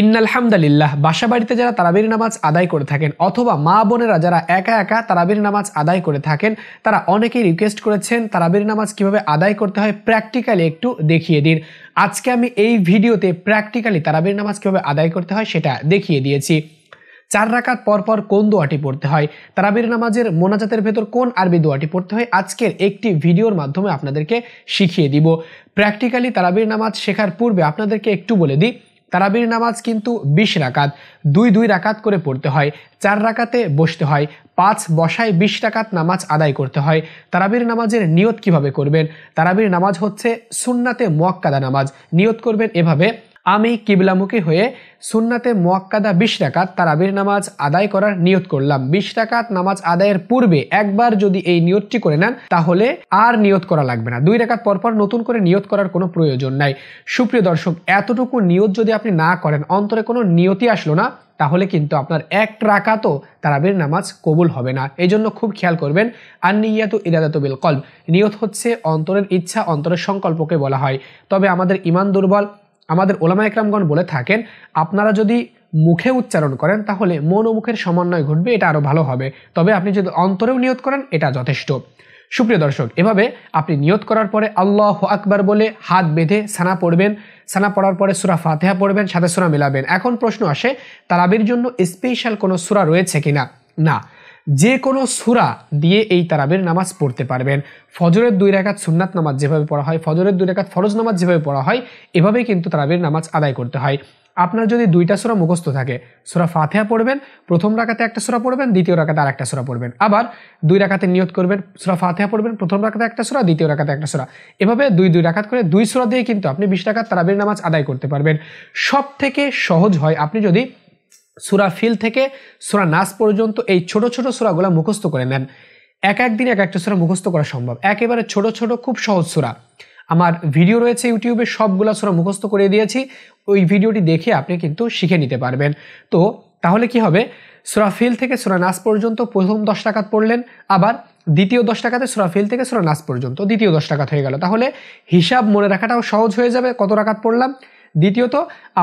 ইন্নালহামদালিল্লাহ বাসা বাড়িতে যারা তারাবির নামাজ আদায় করে থাকেন অথবা মা বোনেরা যারা একা একা তারাবির নামাজ আদায় করে থাকেন তারা অনেকেই রিকোয়েস্ট করেছেন তারাবির নামাজ কিভাবে আদায় করতে হয় প্র্যাকটিক্যালি একটু দেখিয়ে দিন আজকে আমি এই ভিডিওতে প্র্যাকটিক্যালি তারাবির নামাজ কীভাবে আদায় করতে হয় সেটা দেখিয়ে দিয়েছি চার রাকাত পরপর কোন দোয়াটি পড়তে হয় তারাবির নামাজের মোনাজাতের ভেতর কোন আরবি দোয়াটি পড়তে হয় আজকের একটি ভিডিওর মাধ্যমে আপনাদেরকে শিখিয়ে দিব প্র্যাকটিক্যালি তারাবির নামাজ শেখার পূর্বে আপনাদেরকে একটু বলে দিই তারাবির নামাজ কিন্তু বিশ রাকাত দুই দুই রাকাত করে পড়তে হয় চার রাকাতে বসতে হয় পাঁচ বসায় বিশ রাকাত নামাজ আদায় করতে হয় তারাবির নামাজের নিয়ত কিভাবে করবেন তারাবির নামাজ হচ্ছে সুন্নাতে মোয়াক্কাদা নামাজ নিয়ত করবেন এভাবে আমি কিবলামুখী হয়ে সুন্নাতে মোয়াক্কাদা বিশ রাকাত তারাবির নামাজ আদায় করার নিয়ত করলাম বিশ রাকাত নামাজ আদায়ের পূর্বে একবার যদি এই নিয়তটি করে নেন তাহলে আর নিয়ত করা লাগবে না দুই রাকাত পরপর নতুন করে নিয়ত করার কোনো প্রয়োজন নাই সুপ্রিয় দর্শক এতটুকু নিয়ত যদি আপনি না করেন অন্তরে কোনো নিয়তি আসলো না তাহলে কিন্তু আপনার এক রাকাতও তারাবির নামাজ কবুল হবে না এই জন্য খুব খেয়াল করবেন আর নিয়াত ইরাদাত বিল নিয়ত হচ্ছে অন্তরের ইচ্ছা অন্তরের সংকল্পকে বলা হয় তবে আমাদের ইমান দুর্বল আমাদের ওলামা একরামগণ বলে থাকেন আপনারা যদি মুখে উচ্চারণ করেন তাহলে মন ও মুখের সমন্বয় ঘটবে এটা আরও ভালো হবে তবে আপনি যদি অন্তরেও নিয়ত করেন এটা যথেষ্ট সুপ্রিয় দর্শক এভাবে আপনি নিয়ত করার পরে আল্লাহ আকবার বলে হাত বেঁধে সানা পড়বেন সানা পড়ার পরে সুরা ফাতেহা পড়বেন সাথে সুরা মেলাবেন এখন প্রশ্ন আসে তারাবির জন্য স্পেশাল কোনো সুরা রয়েছে কিনা না যে কোনো সুরা দিয়ে এই তারাবির নামাজ পড়তে পারবেন ফজরের দুই রেখাত সুন্নাত নামাজ যেভাবে পড়া হয় ফজরের দুই রেখাত ফরজ নামাজ যেভাবে পড়া হয় এভাবেই কিন্তু তারাবির নামাজ আদায় করতে হয় আপনার যদি দুইটা সোরা মুখস্থ থাকে সোরা ফাতেহা পড়বেন প্রথম রাকাতে একটা সোরা পড়বেন দ্বিতীয় রাখাতে আর একটা সোরা পড়বেন আবার দুই রাকাতে নিয়ত করবেন সোরা ফাতেহা পড়বেন প্রথম রাকাতে একটা সোরা দ্বিতীয় রাকাতে একটা সোরা এভাবে দুই দুই রাকাত করে দুই সুরা দিয়ে কিন্তু আপনি বিশ টাকা তারাবির নামাজ আদায় করতে পারবেন সব থেকে সহজ হয় আপনি যদি সুরা ফিল থেকে সুরা নাস পর্যন্ত এই ছোট ছোট সুরাগুলো মুখস্থ করে নেন এক এক দিনে এক একটা সুরা মুখস্থ করা সম্ভব একেবারে ছোট ছোট খুব সহজ সুরা আমার ভিডিও রয়েছে ইউটিউবে সবগুলো সুরা মুখস্থ করে দিয়েছি ওই ভিডিওটি দেখে আপনি কিন্তু শিখে নিতে পারবেন তো তাহলে কি হবে সুরা ফিল থেকে সুরা নাস পর্যন্ত প্রথম দশ টাকাত পড়লেন আবার দ্বিতীয় দশ টাকাতে সুরা ফিল থেকে সুরা নাস পর্যন্ত দ্বিতীয় দশ টাকাত হয়ে গেল তাহলে হিসাব মনে রাখাটাও সহজ হয়ে যাবে কত টাকাত পড়লাম দ্বিতীয়ত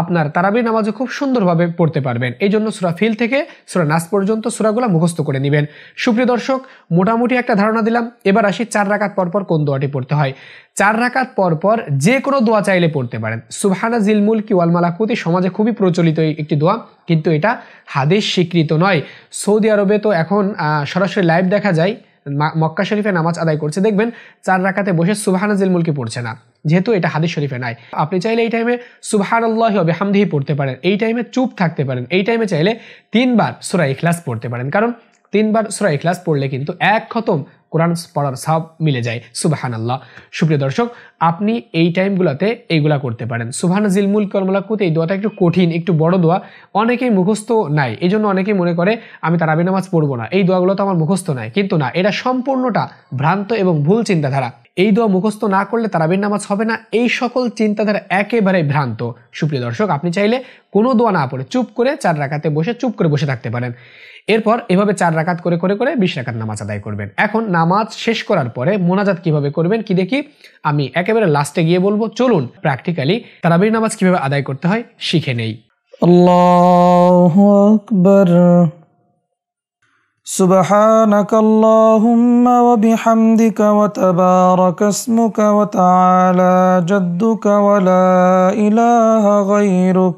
আপনার তারাবির নামাজও খুব সুন্দরভাবে পড়তে পারবেন এই জন্য সুরা ফিল থেকে সুরা নাস পর্যন্ত সুরাগুলো মুখস্থ করে নেবেন সুপ্রিয় দর্শক মোটামুটি একটা ধারণা দিলাম এবার আসি চার রাকাত পরপর কোন দোয়াটি পড়তে হয় চার রাকাত পরপর যে কোনো দোয়া চাইলে পড়তে পারেন সুবহানা জিলমুল কি ওয়াল মালাকুতি সমাজে খুবই প্রচলিত একটি দোয়া কিন্তু এটা হাদিস স্বীকৃত নয় সৌদি আরবে তো এখন সরাসরি লাইভ দেখা যায় মক্কা শরীফে নামাজ আদায় করছে দেখবেন চার রাকাতে বসে সুবাহানাজিল মুলকি পড়ছে না যেহেতু এটা হাদিস শরীফে নাই আপনি চাইলে এই টাইমে সুবহান আল্লাহ হামদিহি পড়তে পারেন এই টাইমে চুপ থাকতে পারেন এই টাইমে চাইলে তিনবার সুরা ইখলাস পড়তে পারেন কারণ তিনবার সুরা ইখলাস পড়লে কিন্তু এক খতম কোরআন পড়ার সাব মিলে যায় সুবাহান আল্লাহ সুপ্রিয় দর্শক আপনি এই টাইমগুলোতে এইগুলা করতে পারেন সুবহান জিলমুল কর্মলাকুত এই দোয়াটা একটু কঠিন একটু বড় দোয়া অনেকেই মুখস্থ নাই এই জন্য অনেকেই মনে করে আমি তারাবি নামাজ পড়বো না এই দোয়াগুলো তো আমার মুখস্থ নাই কিন্তু না এটা সম্পূর্ণটা ভ্রান্ত এবং ভুল চিন্তাধারা এই দোয়া মুখস্থ না করলে আবির নামাজ হবে না এই সকল চিন্তাধারা একেবারে ভ্রান্ত সুপ্রিয় দর্শক আপনি চাইলে কোনো দোয়া না পড়ে চুপ করে চার রাখাতে বসে চুপ করে বসে থাকতে পারেন এরপর এভাবে চার রাকাত করে করে করে বিশ রাকাত নামাজ আদায় করবেন এখন নামাজ শেষ করার পরে মোনাজাত কিভাবে করবেন কি দেখি আমি একেবারে লাস্টে গিয়ে বলবো চলুন প্র্যাকটিক্যালি তারাবির নামাজ কিভাবে আদায় করতে হয় শিখে নেই سبحانك اللهم وبحمدك وتبارك اسمك وتعالى جدك ولا إله غيرك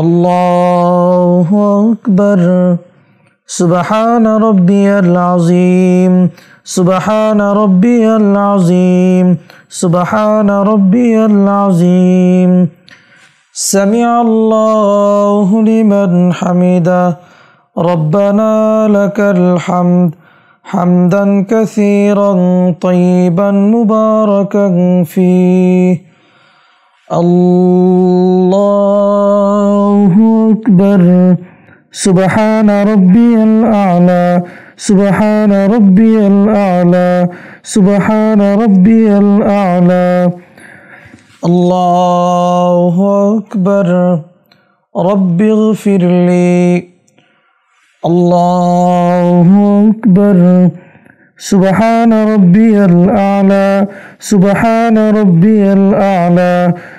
الله أكبر سبحان ربي العظيم سبحان ربي العظيم سبحان ربي العظيم سمع الله لمن حمده ربنا لك الحمد حمدا كثيرا طيبا مباركا فيه الله أكبر سبحان ربي الأعلى سبحان ربي الأعلى سبحان ربي الأعلى الله أكبر رب اغفر لي الله أكبر سبحان ربي الأعلى سبحان ربي الأعلى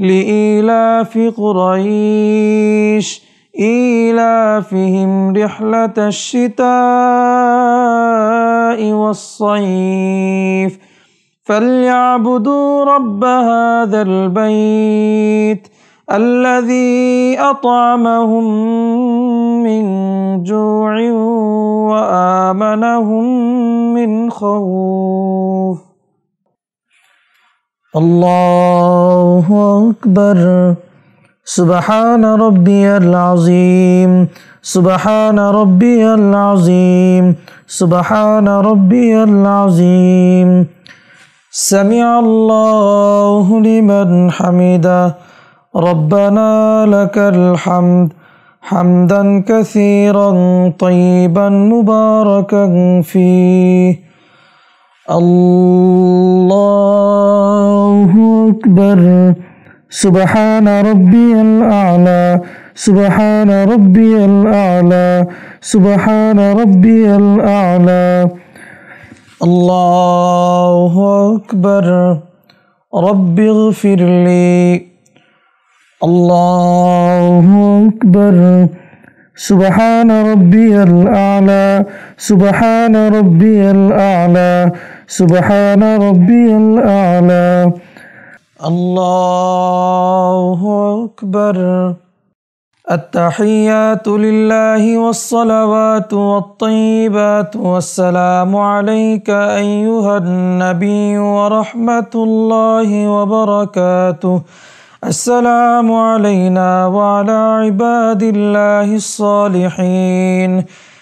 لإيلاف قريش إيلافهم رحلة الشتاء والصيف فليعبدوا رب هذا البيت الذي أطعمهم من جوع وآمنهم من خوف الله أكبر سبحان ربي العظيم سبحان ربي العظيم سبحان ربي العظيم سمع الله لمن حمده ربنا لك الحمد حمدا كثيرا طيبا مباركا فيه الله أكبر سبحان ربي الأعلى سبحان ربي الأعلى سبحان ربي الأعلى الله أكبر ربي اغفر لي الله أكبر سبحان ربي الأعلى سبحان ربي الأعلى سبحان ربي الأعلى الله أكبر التحيات لله والصلوات والطيبات والسلام عليك أيها النبي ورحمة الله وبركاته السلام علينا وعلى عباد الله الصالحين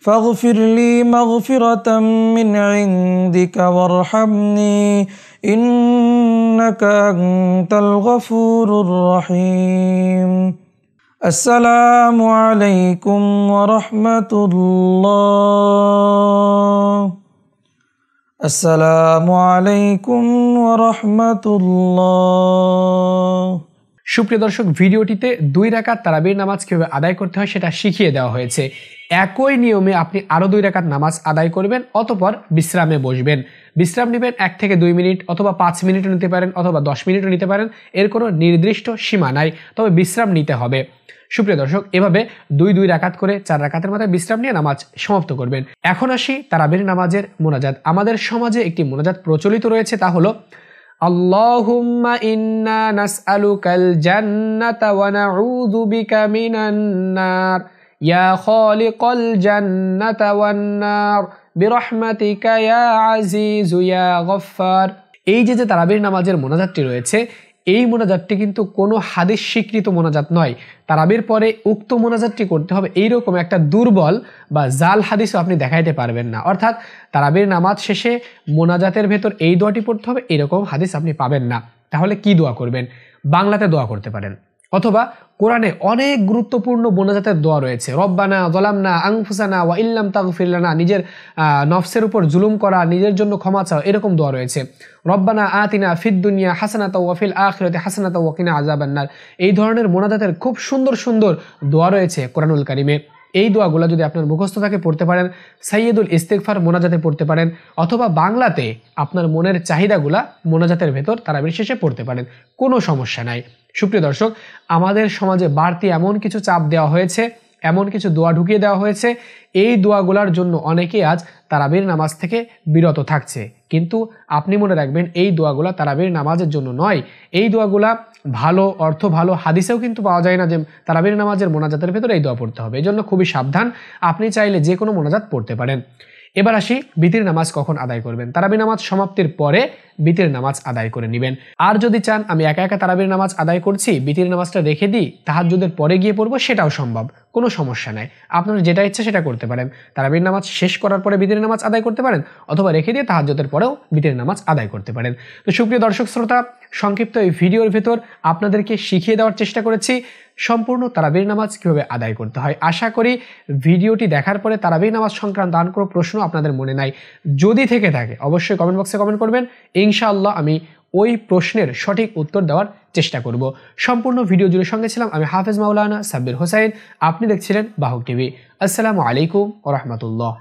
فاغفر لي مغفرة من عندك وارحمني إنك أنت الغفور الرحيم السلام عليكم ورحمة الله السلام عليكم ورحمة الله সুপ্রিয় দর্শক ভিডিওটিতে দুই রাকাত তারাবির নামাজ কীভাবে আদায় করতে হয় সেটা শিখিয়ে দেওয়া হয়েছে একই নিয়মে আপনি আরও দুই রাকাত নামাজ আদায় করবেন অতপর বিশ্রামে বসবেন বিশ্রাম নেবেন এক থেকে দুই মিনিট অথবা পাঁচ মিনিটও নিতে পারেন অথবা দশ মিনিটও নিতে পারেন এর কোনো নির্দিষ্ট সীমা নাই তবে বিশ্রাম নিতে হবে সুপ্রিয় দর্শক এভাবে দুই দুই রাকাত করে চার রাকাতের মাথায় বিশ্রাম নিয়ে নামাজ সমাপ্ত করবেন এখন আসি তারাবির নামাজের মোনাজাত আমাদের সমাজে একটি মোনাজাত প্রচলিত রয়েছে তা হলো আল্লাহ يا خالق الجنة والنار برحمتك يا عزيز يا غفار এই যে যে তারাবির নামাজের মোনাজাতটি রয়েছে এই মোনাজাতটি কিন্তু কোনো হাদিস স্বীকৃত মোনাজাত নয় তারাবির পরে উক্ত মোনাজাতটি করতে হবে এইরকম একটা দুর্বল বা জাল হাদিসও আপনি দেখাইতে পারবেন না অর্থাৎ তারাবির নামাজ শেষে মোনাজাতের ভেতর এই দোয়াটি পড়তে হবে এরকম হাদিস আপনি পাবেন না তাহলে কি দোয়া করবেন বাংলাতে দোয়া করতে পারেন অথবা কোরআনে অনেক গুরুত্বপূর্ণ বোনাজাতের দোয়া রয়েছে রব্বানা জলামনা আংফুসানা ওয়া ইল্লাম ফিরলানা নিজের নফসের উপর জুলুম করা নিজের জন্য ক্ষমা চাও এরকম দোয়া রয়েছে রব্বানা আতিনা ফিদ দুনিয়া হাসানাতা ওয়াফিল আখিরাতে হাসানাতা ওয়াকিনা আজাবান্নার এই ধরনের বোনাজাতের খুব সুন্দর সুন্দর দোয়া রয়েছে কোরআনুল কারিমে এই দোয়াগুলো যদি আপনার মুখস্থ থাকে পড়তে পারেন সাইয়েদুল ইস্তেকফার মোনাজাতে পড়তে পারেন অথবা বাংলাতে আপনার মনের চাহিদাগুলা মোনাজাতের ভেতর তারা বিশেষে পড়তে পারেন কোনো সমস্যা নাই সুপ্রিয় দর্শক আমাদের সমাজে বাড়তি এমন কিছু চাপ দেওয়া হয়েছে এমন কিছু দোয়া ঢুকিয়ে দেওয়া হয়েছে এই দোয়াগুলার জন্য অনেকেই আজ তারাবির নামাজ থেকে বিরত থাকছে কিন্তু আপনি মনে রাখবেন এই দোয়াগুলা তারাবির নামাজের জন্য নয় এই দোয়াগুলা ভালো অর্থ ভালো হাদিসেও কিন্তু পাওয়া যায় না যে তারাবির নামাজের মোনাজাতের ভেতরে এই দোয়া পড়তে হবে এই জন্য খুবই সাবধান আপনি চাইলে যে কোনো মোনাজাত পড়তে পারেন এবার আসি বিতির নামাজ কখন আদায় করবেন তারাবি নামাজ সমাপ্তির পরে বিতির নামাজ আদায় করে নেবেন আর যদি চান আমি একা একা তারাবির নামাজ আদায় করছি বিতির নামাজটা রেখে দিই তাহাজুদের পরে গিয়ে পড়বো সেটাও সম্ভব কোনো সমস্যা নাই আপনার যেটা ইচ্ছা সেটা করতে পারেন তারাবির নামাজ শেষ করার পরে বিতির নামাজ আদায় করতে পারেন অথবা রেখে দিয়ে তাহাজুদের পরেও বিতির নামাজ আদায় করতে পারেন তো সুপ্রিয় দর্শক শ্রোতা সংক্ষিপ্ত এই ভিডিওর ভেতর আপনাদেরকে শিখিয়ে দেওয়ার চেষ্টা করেছি সম্পূর্ণ তারাবির নামাজ কীভাবে আদায় করতে হয় আশা করি ভিডিওটি দেখার পরে তারাবির নামাজ সংক্রান্ত আর কোনো প্রশ্ন আপনাদের মনে নাই যদি থেকে থাকে অবশ্যই কমেন্ট বক্সে কমেন্ট করবেন ইনশাআল্লাহ আমি ওই প্রশ্নের সঠিক উত্তর দেওয়ার চেষ্টা করব সম্পূর্ণ ভিডিও জুড়ে সঙ্গে ছিলাম আমি হাফেজ মাওলানা সাব্বির হোসাইন আপনি দেখছিলেন বাহক টিভি আসসালামু আলাইকুম ও রহমতুল্লাহ